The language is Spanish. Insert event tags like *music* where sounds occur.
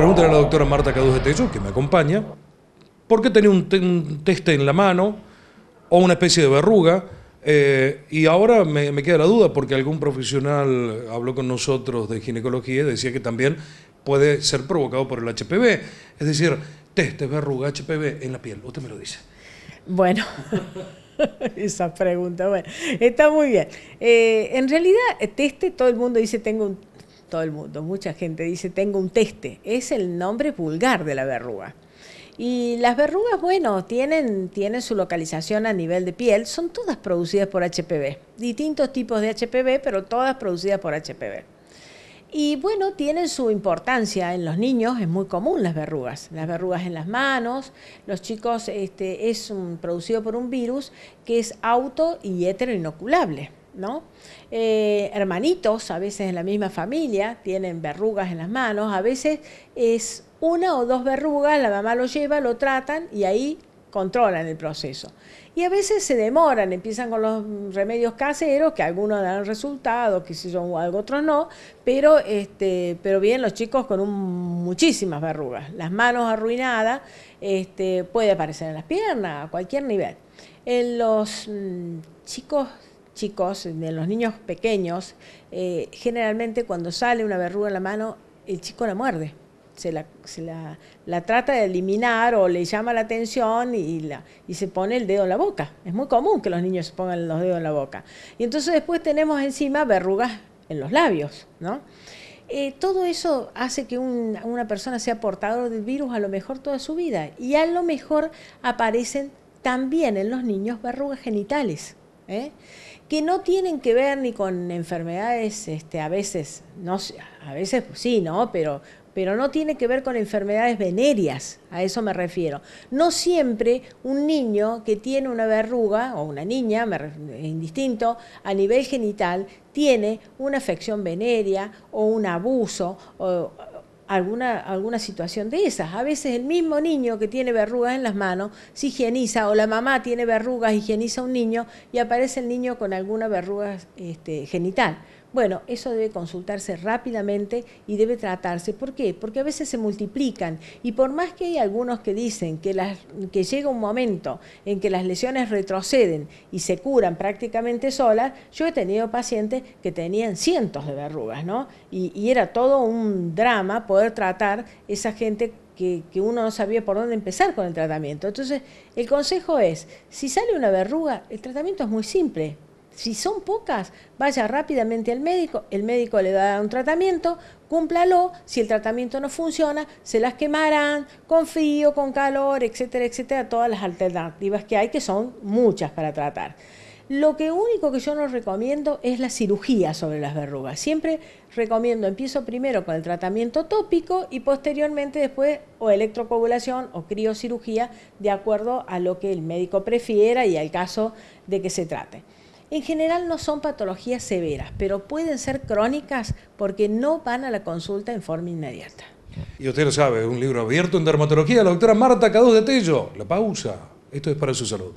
Pregunta a la doctora Marta Caduz de Tello, que me acompaña, por qué tenía un, teste en la mano o una especie de verruga. Eh, y ahora me, queda la duda porque algún profesional habló con nosotros de ginecología y decía que también puede ser provocado por el HPV. Es decir, teste, verruga, HPV en la piel. Usted me lo dice. Bueno, *laughs* esa pregunta, bueno, está muy bien. Eh, en realidad, teste, todo el mundo dice tengo un todo el mundo, mucha gente dice, tengo un teste. Es el nombre vulgar de la verruga. Y las verrugas, bueno, tienen, su localización a nivel de piel, son todas producidas por HPV, distintos tipos de HPV, pero todas producidas por HPV. Y bueno, tienen su importancia en los niños, es muy común las verrugas, las verrugas en las manos, los chicos, este, es producido por un virus que es auto y heteroinoculable. Eh, hermanitos, a veces en la misma familia, tienen verrugas en las manos, a veces es una o dos verrugas, la mamá lo lleva, lo tratan y ahí controlan el proceso. Y a veces se demoran, empiezan con los remedios caseros, que algunos dan resultados, que si son algo otros no, pero, este, pero bien los chicos con muchísimas verrugas, las manos arruinadas, este, puede aparecer en las piernas, a cualquier nivel. En los mm, chicos chicos, de los niños pequeños, eh, generalmente cuando sale una verruga en la mano, el chico la muerde. Se, la, trata de eliminar o le llama la atención y, se pone el dedo en la boca. Es muy común que los niños se pongan los dedos en la boca. Y entonces después tenemos encima verrugas en los labios, ¿no? Eh, todo eso hace que una persona sea portadora del virus a lo mejor toda su vida y a lo mejor aparecen también en los niños verrugas genitales. ¿eh? que no tienen que ver ni con enfermedades, este, a veces, no, a veces pues sí, ¿no? Pero, pero no tiene que ver con enfermedades venéreas, a eso me refiero. No siempre un niño que tiene una verruga, o una niña, indistinto, a nivel genital, tiene una afección venérea o un abuso, alguna, alguna situación de esas. A veces el mismo niño que tiene verrugas en las manos se higieniza o la mamá tiene verrugas, higieniza a un niño y aparece el niño con alguna verruga este, genital. Bueno, eso debe consultarse rápidamente y debe tratarse. ¿Por qué? Porque a veces se multiplican y por más que hay algunos que dicen que, las, que llega un momento en que las lesiones retroceden y se curan prácticamente solas, yo he tenido pacientes que tenían cientos de verrugas, ¿no? Y, era todo un drama poder tratar esa gente que, que, uno no sabía por dónde empezar con el tratamiento. Entonces, el consejo es, si sale una verruga, el tratamiento es muy simple, si son pocas, vaya rápidamente al médico, el médico le dará un tratamiento, cúmplalo, si el tratamiento no funciona, se las quemarán con frío, con calor, etcétera, etcétera, todas las alternativas que hay, que son muchas para tratar. Lo que único que yo no recomiendo es la cirugía sobre las verrugas. Siempre recomiendo, empiezo primero con el tratamiento tópico y posteriormente después o electrocoagulación o criocirugía de acuerdo a lo que el médico prefiera y al caso de que se trate. En general no son patologías severas, pero pueden ser crónicas porque no van a la consulta en forma inmediata. Y usted lo sabe, un libro abierto en dermatología, la doctora Marta Caduz de Tello. La pausa. Esto es para su salud.